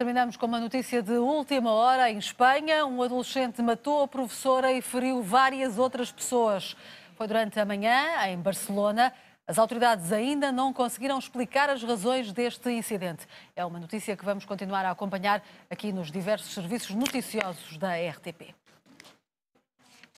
Terminamos com uma notícia de última hora. Em Espanha, um adolescente matou a professora e feriu várias outras pessoas. Foi durante a manhã, em Barcelona. As autoridades ainda não conseguiram explicar as razões deste incidente. É uma notícia que vamos continuar a acompanhar aqui nos diversos serviços noticiosos da RTP.